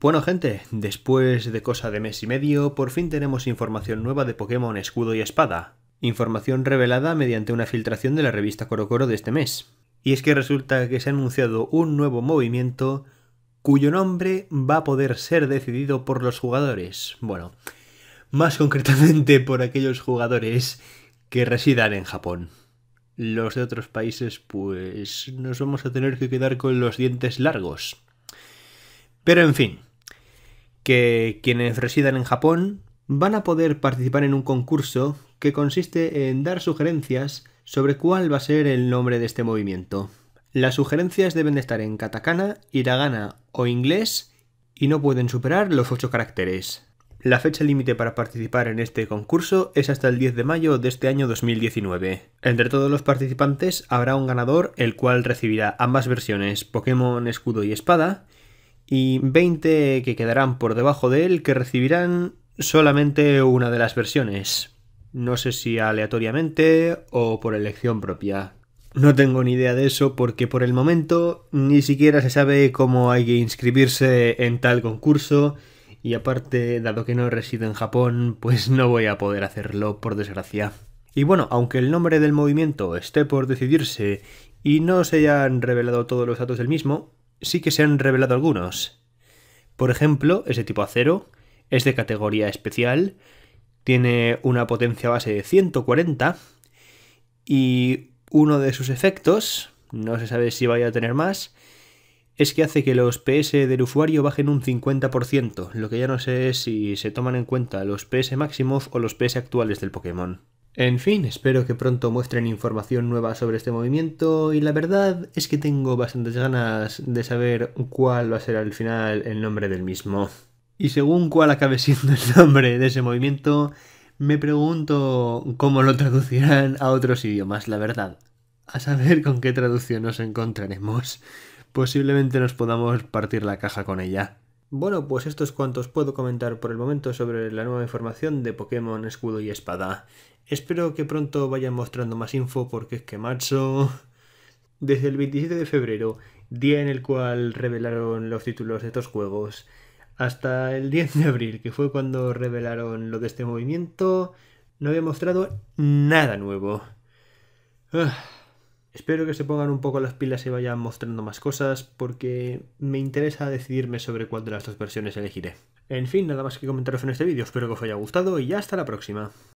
Bueno gente, después de cosa de mes y medio, por fin tenemos información nueva de Pokémon Escudo y Espada. Información revelada mediante una filtración de la revista Corocoro de este mes. Y es que resulta que se ha anunciado un nuevo movimiento cuyo nombre va a poder ser decidido por los jugadores. Bueno, más concretamente por aquellos jugadores que residan en Japón. Los de otros países pues nos vamos a tener que quedar con los dientes largos. Pero en fin, que quienes residan en Japón van a poder participar en un concurso que consiste en dar sugerencias sobre cuál va a ser el nombre de este movimiento. Las sugerencias deben de estar en katakana, hiragana o inglés y no pueden superar los 8 caracteres. La fecha límite para participar en este concurso es hasta el 10 de mayo de este año 2019. Entre todos los participantes habrá un ganador el cual recibirá ambas versiones Pokémon Escudo y Espada y 20 que quedarán por debajo de él que recibirán solamente una de las versiones. No sé si aleatoriamente o por elección propia. No tengo ni idea de eso porque por el momento ni siquiera se sabe cómo hay que inscribirse en tal concurso y aparte, dado que no resido en Japón, pues no voy a poder hacerlo, por desgracia. Y bueno, aunque el nombre del movimiento esté por decidirse y no se hayan revelado todos los datos del mismo, sí que se han revelado algunos. Por ejemplo, es de tipo acero, es de categoría especial, tiene una potencia base de 140 y uno de sus efectos, no se sabe si vaya a tener más, es que hace que los PS del usuario bajen un 50%, lo que ya no sé si se toman en cuenta los PS máximos o los PS actuales del Pokémon. En fin, espero que pronto muestren información nueva sobre este movimiento y la verdad es que tengo bastantes ganas de saber cuál va a ser al final el nombre del mismo. Y según cuál acabe siendo el nombre de ese movimiento, me pregunto cómo lo traducirán a otros idiomas, la verdad. A saber con qué traducción nos encontraremos. Posiblemente nos podamos partir la caja con ella. Bueno, pues esto es cuanto os puedo comentar por el momento sobre la nueva información de Pokémon Escudo y Espada. Espero que pronto vayan mostrando más info porque es que marzo... Desde el 27 de febrero, día en el cual revelaron los títulos de estos juegos, hasta el 10 de abril, que fue cuando revelaron lo de este movimiento, no había mostrado nada nuevo. Ah. Espero que se pongan un poco las pilas y vayan mostrando más cosas porque me interesa decidirme sobre cuál de las dos versiones elegiré. En fin, nada más que comentaros en este vídeo, espero que os haya gustado y hasta la próxima.